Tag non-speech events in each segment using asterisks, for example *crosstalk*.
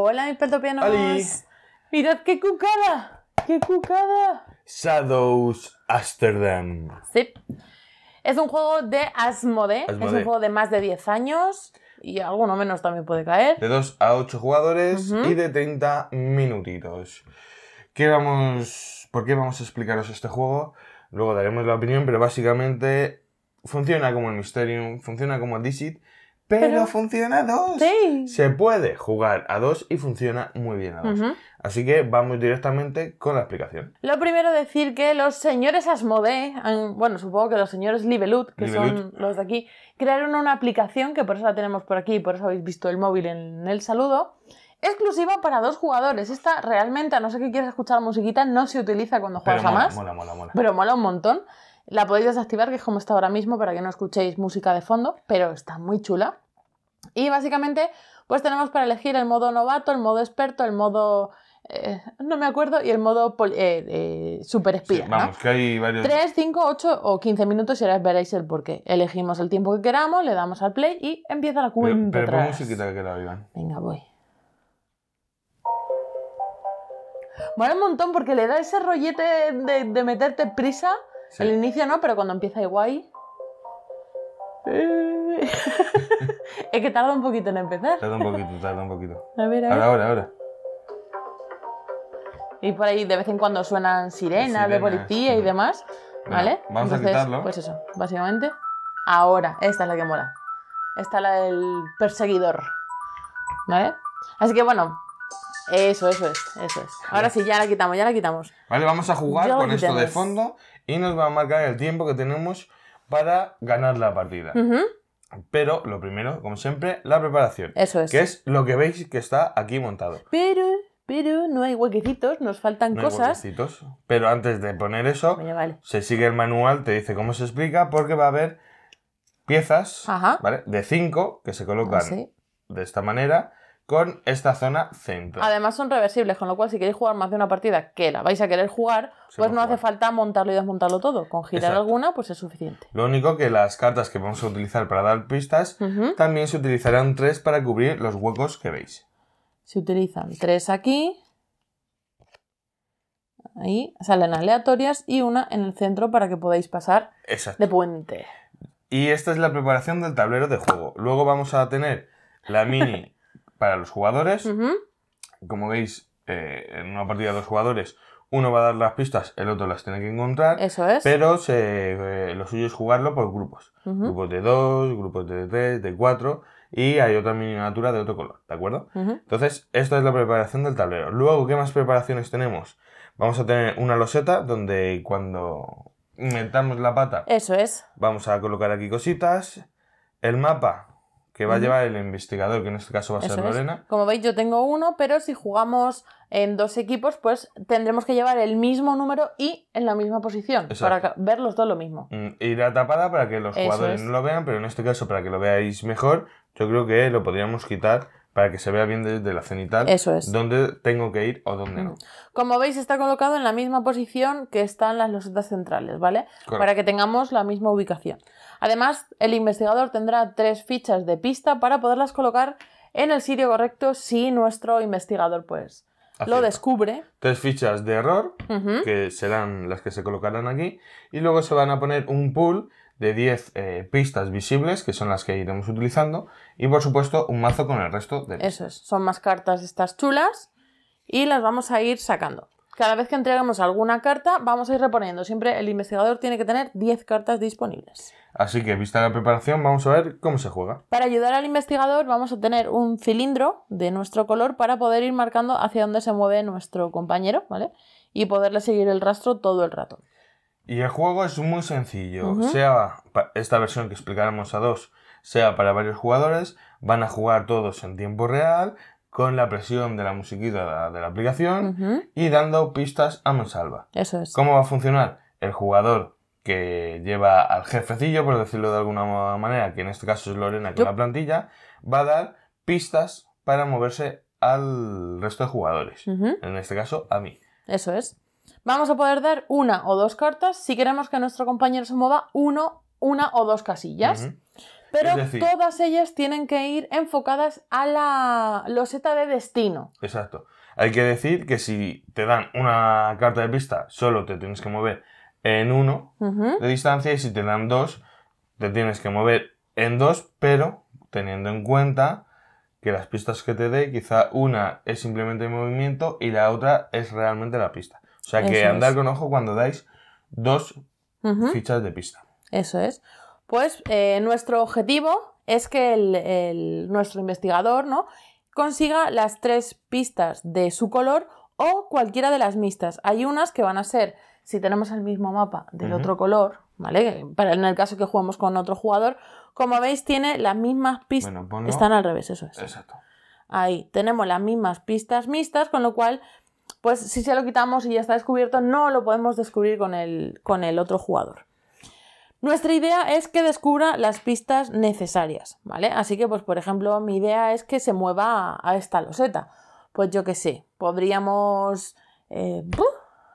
Hola, mis pertopianos. Mirad qué cucada. ¡Qué cucada! Shadows Amsterdam. Sí. Es un juego de Asmode. Es un juego de más de 10 años. Y alguno menos también puede caer. De 2 a 8 jugadores y de 30 minutitos. ¿Por qué vamos a explicaros este juego? Luego daremos la opinión, pero básicamente funciona como el Mysterium, funciona como el pero, funciona a dos. Se puede jugar a dos y funciona muy bien a dos. Así que vamos directamente con la explicación. Lo primero decir que los señores Asmodee, bueno, supongo que los señores Libelut, que son los de aquí, crearon una aplicación que por eso la tenemos por aquí, por eso habéis visto el móvil en el saludo, exclusiva para dos jugadores. Esta realmente, a no ser que quieras escuchar musiquita, no se utiliza cuando juegas a más. Pero mola un montón. La podéis desactivar, que es como está ahora mismo, para que no escuchéis música de fondo, pero está muy chula. Y básicamente, pues tenemos para elegir el modo novato, el modo experto, el modo eh, no me acuerdo, y el modo eh, eh, super espía. vamos, que hay varios. 3, 5, 8 o 15 minutos y ahora veréis el porqué. Elegimos el tiempo que queramos, le damos al play y empieza la cuenta. Pero, pero musiquita que la Venga, voy. Mola un montón porque le da ese rollete de, de meterte prisa el inicio no, pero cuando empieza igual. *laughs* es que tarda un poquito en empezar. Tarda un poquito, tarda un poquito. A ver, a ver. Ahora, ahora, ahora. Y por ahí de vez en cuando suenan sirenas, de policía y demás. ¿Vale? vamos a quitarlo. Pues eso, básicamente. Ahora, esta es la que mola. Esta es la del perseguidor. ¿Vale? Así que bueno, eso, eso es, eso es. Ahora sí, ya la quitamos, ya la quitamos. Vale, vamos a jugar con esto de fondo y nos va a marcar el tiempo que tenemos para ganar la partida. Pero lo primero, como siempre, la preparación. Eso es. Que es lo que veis que está aquí montado. Pero, pero no hay huequecitos, nos faltan no cosas. Hay huequecitos. Pero antes de poner eso, se sigue el manual, te dice cómo se explica, porque va a haber piezas de 5 que se colocan ah, de esta manera con esta zona centro. Además son reversibles, con lo cual si queréis jugar más de una partida que la vais a querer jugar, pues no hace falta montarlo y desmontarlo todo. Con girar alguna, pues es suficiente. Lo único que las cartas que vamos a utilizar para dar pistas, también se utilizarán tres para cubrir los huecos que veis. Se utilizan tres aquí. Ahí salen aleatorias y una en el centro para que podáis pasar de puente. Y esta es la preparación del tablero de juego. Luego vamos a tener la mini *laughs* para los jugadores. Como veis, eh, en una partida de dos jugadores, uno va a dar las pistas, el otro las tiene que encontrar. Eso es. Pero eh, lo suyo es jugarlo por grupos. Grupos de dos, grupos de tres, de cuatro. Y hay otra miniatura de otro color, ¿de acuerdo? Entonces, esta es la preparación del tablero. Luego, ¿qué más preparaciones tenemos? Vamos a tener una loseta donde cuando metamos la pata. Eso es. Vamos a colocar aquí cositas. El mapa, que va a llevar el investigador, que en este caso va a ser Lorena. Como veis, yo tengo uno, pero si jugamos en dos equipos, pues tendremos que llevar el mismo número y en la misma posición, para ver los dos lo mismo. Mm, irá tapada para que los jugadores no lo vean, pero en este caso, para que lo veáis mejor, yo creo que lo podríamos quitar para que se vea bien desde la cenital dónde tengo que ir o dónde no. Mm. Como veis, está colocado en la misma posición que están las losetas centrales, ¿vale? Para que tengamos la misma ubicación. Además, el investigador tendrá tres fichas de pista para poderlas colocar en el sitio correcto si nuestro investigador, pues, lo descubre. Tres fichas de error, que serán las que se colocarán aquí, y luego se van a poner un pool de 10 eh, pistas visibles, que son las que iremos utilizando, y por supuesto un mazo con el resto de... Eso es, son más cartas estas chulas y las vamos a ir sacando. Cada vez que entreguemos alguna carta, vamos a ir reponiendo. Siempre el investigador tiene que tener 10 cartas disponibles. Así que, vista la preparación, vamos a ver cómo se juega. Para ayudar al investigador, vamos a tener un cilindro de nuestro color para poder ir marcando hacia dónde se mueve nuestro compañero, ¿vale? Y poderle seguir el rastro todo el rato. Y el juego es muy sencillo. Sea esta versión que explicáramos a dos, sea para varios jugadores, van a jugar todos en tiempo real, con la presión de la musiquita de la, aplicación y dando pistas a mansalva. Eso es. ¿Cómo va a funcionar? El jugador que lleva al jefecillo, por decirlo de alguna manera, que en este caso es Lorena con la plantilla, va a dar pistas para moverse al resto de jugadores. En este caso, a mí. Eso es. Vamos a poder dar una o dos cartas si queremos que nuestro compañero se mueva uno, una o dos casillas. Pero todas ellas tienen que ir enfocadas a la loseta de destino. Exacto. Hay que decir que si te dan una carta de pista, solo te tienes que mover en uno de distancia y si te dan dos, te tienes que mover en dos, pero teniendo en cuenta que las pistas que te dé, quizá una es simplemente el movimiento y la otra es realmente la pista. O sea que andar con ojo cuando dais dos fichas de pista. Eso es. Pues eh, nuestro objetivo es que el, nuestro investigador ¿no? consiga las tres pistas de su color o cualquiera de las mixtas. Hay unas que van a ser, si tenemos el mismo mapa del otro color, ¿vale? en el caso que jugamos con otro jugador, como veis, tiene las mismas pistas. Están al revés, eso es. Exacto. Ahí tenemos las mismas pistas mixtas, con lo cual pues si se lo quitamos y ya está descubierto, no lo podemos descubrir con el, con el otro jugador. Nuestra idea es que descubra las pistas necesarias, ¿vale? Así que, pues, por ejemplo, mi idea es que se mueva a, esta loseta. Pues yo qué sé, podríamos... Eh,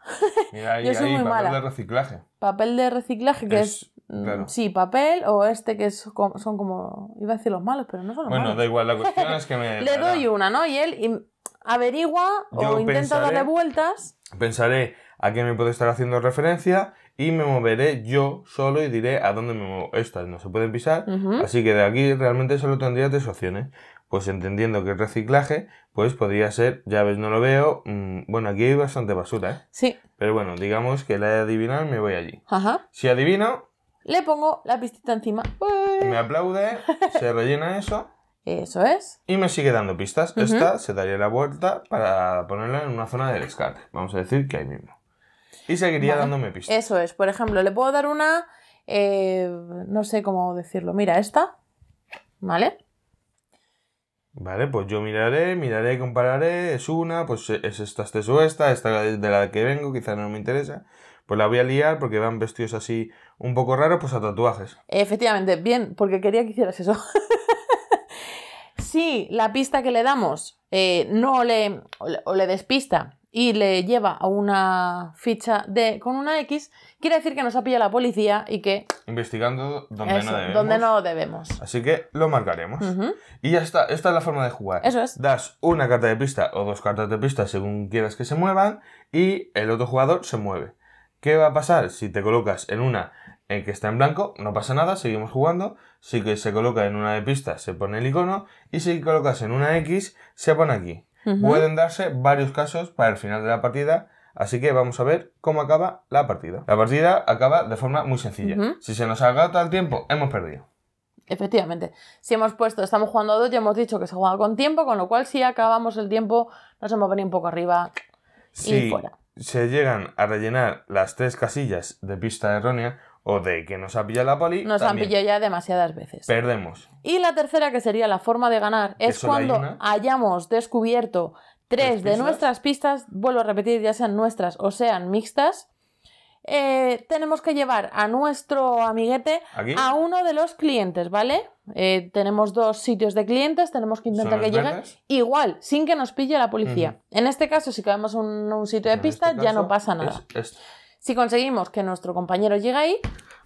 *laughs* Mira, papel de reciclaje. Papel de reciclaje, que es... Mm, sí, papel o este que es, son como... Iba a decir los malos, pero no son los malos. Bueno, da igual, la cuestión es que *laughs* me... Le doy una, ¿no? Y él averigua o intenta darle vueltas. Pensaré a qué me puede estar haciendo referencia y me moveré yo solo y diré a dónde me muevo. Estas no se pueden pisar, así que de aquí realmente solo tendría tres opciones. Pues entendiendo que el reciclaje, pues podría ser, ya ves, no lo veo. Mm, bueno, aquí hay bastante basura, ¿eh? Sí. Pero bueno, digamos que la de adivinar y me voy allí. Ajá. Si adivino. Le pongo la pistita encima. Me aplaude, se rellena eso eso es. Y me sigue dando pistas. Esta se daría la vuelta para ponerla en una zona del descarte. Vamos a decir que ahí mismo. Y seguiría dándome pistas. Eso es. Por ejemplo, le puedo dar una... Eh, no sé cómo decirlo. Mira, esta. ¿Vale? Vale, pues yo miraré, miraré, compararé. Es una, pues es esta, esta, o esta. Esta de la que vengo, quizás no me interesa pues la voy a liar porque van vestidos así un poco raros, pues a tatuajes. Efectivamente, bien, porque quería que hicieras eso. *laughs* si la pista que le damos eh, no le, o le, despista y le lleva a una ficha de, con una X, quiere decir que nos ha pillado la policía y que... Investigando donde, no, debemos. no Así que lo marcaremos. Y ya está, esta es la forma de jugar. Eso es. Das una carta de pista o dos cartas de pista según quieras que se muevan y el otro jugador se mueve. ¿Qué va a pasar si te colocas en una el que está en blanco, no pasa nada, seguimos jugando. Si que se coloca en una de pista, se pone el icono. Y si colocas en una X, se pone aquí. Pueden darse varios casos para el final de la partida. Así que vamos a ver cómo acaba la partida. La partida acaba de forma muy sencilla. Si se nos agota el tiempo, hemos perdido. Efectivamente. Si hemos puesto, estamos jugando a dos, ya hemos dicho que se juega con tiempo, con lo cual si acabamos el tiempo, nos hemos venido un poco arriba y sí. se llegan a rellenar las tres casillas de pista errónea, o de que nos ha pillado la poli Nos han pillado ya demasiadas veces. Perdemos. Y la tercera, que sería la forma de ganar, es cuando hayamos descubierto tres de nuestras pistas, vuelvo a repetir, ya sean nuestras o sean mixtas. Eh, tenemos que llevar a nuestro amiguete a uno de los clientes, ¿vale? Eh, tenemos dos sitios de clientes, tenemos que intentar que lleguen igual, sin que nos pille la policía. En este caso, si caemos en un, sitio de pues este pista, ya no pasa nada. Si conseguimos que nuestro compañero llegue ahí,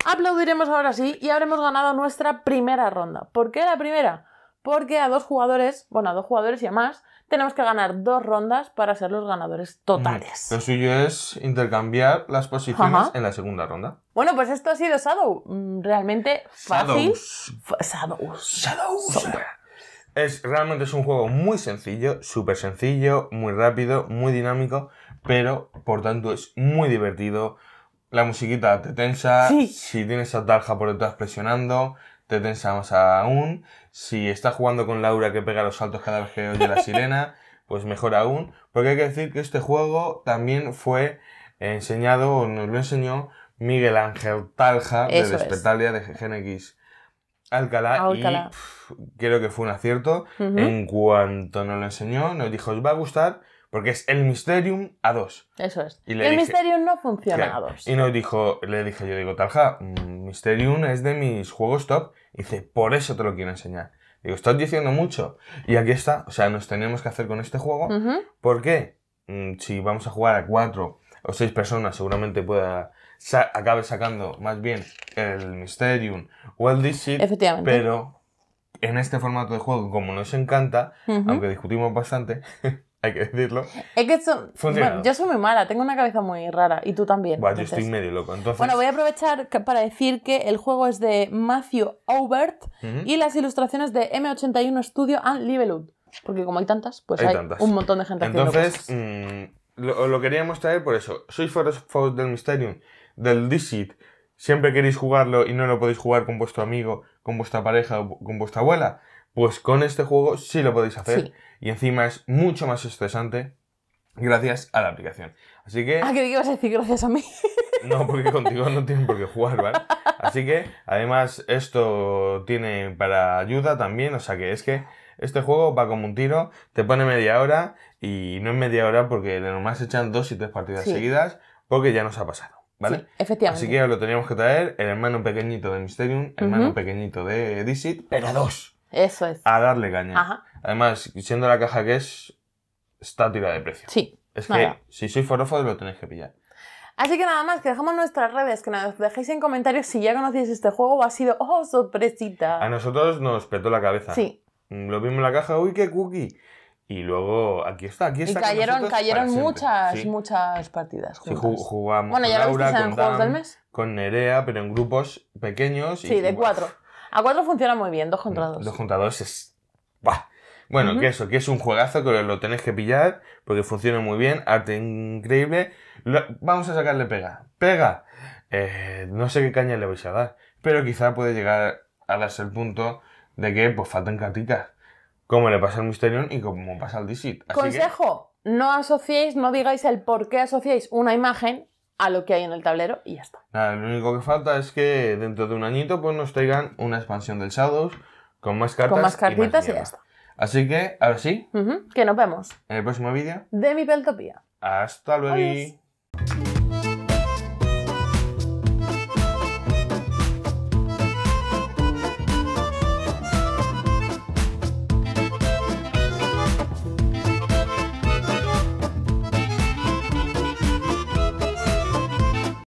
aplaudiremos ahora sí y habremos ganado nuestra primera ronda. ¿Por qué la primera? Porque a dos jugadores, bueno, a dos jugadores y a más, tenemos que ganar dos rondas para ser los ganadores mm, totales. Lo suyo es intercambiar las posiciones en la segunda ronda. Bueno, pues esto ha sido Shadow. Mm, realmente fácil. Shadow. Shadow. Es, realmente es un juego muy sencillo, súper sencillo, muy rápido, muy dinámico pero por tanto es muy divertido. La musiquita te tensa, si tienes a talja por estás presionando, te tensa más aún. Si estás jugando con Laura que pega los saltos cada vez que oye la *laughs* sirena, pues mejor aún. Porque hay que decir que este juego también fue enseñado, nos lo enseñó Miguel Ángel Talja, de Respetalia de GNX. Alcalá, Alcalá. y creo que fue un acierto. En cuanto nos lo enseñó, nos dijo, os va a gustar, porque es el Mysterium a dos. Eso es. el Mysterium no funciona a dos. Y nos dijo, le dije, yo digo, Talja, mm, Mysterium es de mis juegos top. Y dice, por eso te lo quiero enseñar. Digo, estás diciendo mucho. Y aquí está, o sea, nos tenemos que hacer con este juego. ¿Por qué? porque mm, Si vamos a jugar a cuatro o seis personas, seguramente pueda acabe sacando más bien el Mysterium o el DC. Efectivamente. Pero en este formato de juego, como nos encanta, aunque discutimos bastante. *laughs* hay que decirlo. Es que esto, yo soy muy mala, tengo una cabeza muy rara y tú también. yo estoy medio loco. Bueno, voy a aprovechar para decir que el juego es de Matthew Aubert y las ilustraciones de M81 Studio and Libelud. Porque como hay tantas, pues hay, un montón de gente haciendo Entonces, mm, lo, lo, queríamos traer por eso. soy fotos del Mysterium, del digit siempre queréis jugarlo y no lo podéis jugar con vuestro amigo, con vuestra pareja o con vuestra abuela, pues con este juego sí lo podéis hacer. Y encima es mucho más estresante gracias a la aplicación. Así que... Ah, creí que ibas a decir gracias a mí. *laughs* No, porque contigo no tienen por qué jugar, ¿vale? Así que, además, esto tiene para ayuda también, o sea que es que este juego va como un tiro, te pone media hora y no es media hora porque de normal se echan dos y tres partidas seguidas porque ya nos ha pasado. Así que lo teníamos que traer, el hermano pequeñito de Mysterium, hermano pequeñito de Dixit, pero a dos. Eso es. A darle caña. Además, siendo la caja que es, está tirada de precio. Sí. Es que si sois forofos lo tenéis que pillar. Así que nada más, que dejamos nuestras redes, que nos dejéis en comentarios si ya conocéis este juego o ha sido, oh, sorpresita. A nosotros nos petó la cabeza. Sí. Mm, lo vimos en la caja, uy, qué cookie. Y luego, aquí está, aquí está. Y cayeron, cayeron muchas, muchas partidas. jugamos bueno, ya Laura, con Con Nerea, pero en grupos pequeños. sí, de cuatro. A cuatro funciona muy bien, dos contra dos. Dos contra dos es. Bueno, que eso, que es un juegazo que lo tenéis que pillar porque funciona muy bien, arte increíble. vamos a sacarle pega. ¡Pega! Eh, no sé qué caña le vais a dar, pero quizá puede llegar a darse el punto de que pues faltan cartitas Cómo le pasa al Mysterion y cómo pasa al Deceit. Consejo, no asociéis, no digáis el por qué asociáis una imagen a lo que hay en el tablero y ya está. Nada, lo único que falta es que dentro de un añito pues nos traigan una expansión del Shadows con más cartas. más cartitas y, ya está. Así que, ahora sí. que nos vemos. En el próximo vídeo. De mi peltopía. Hasta luego.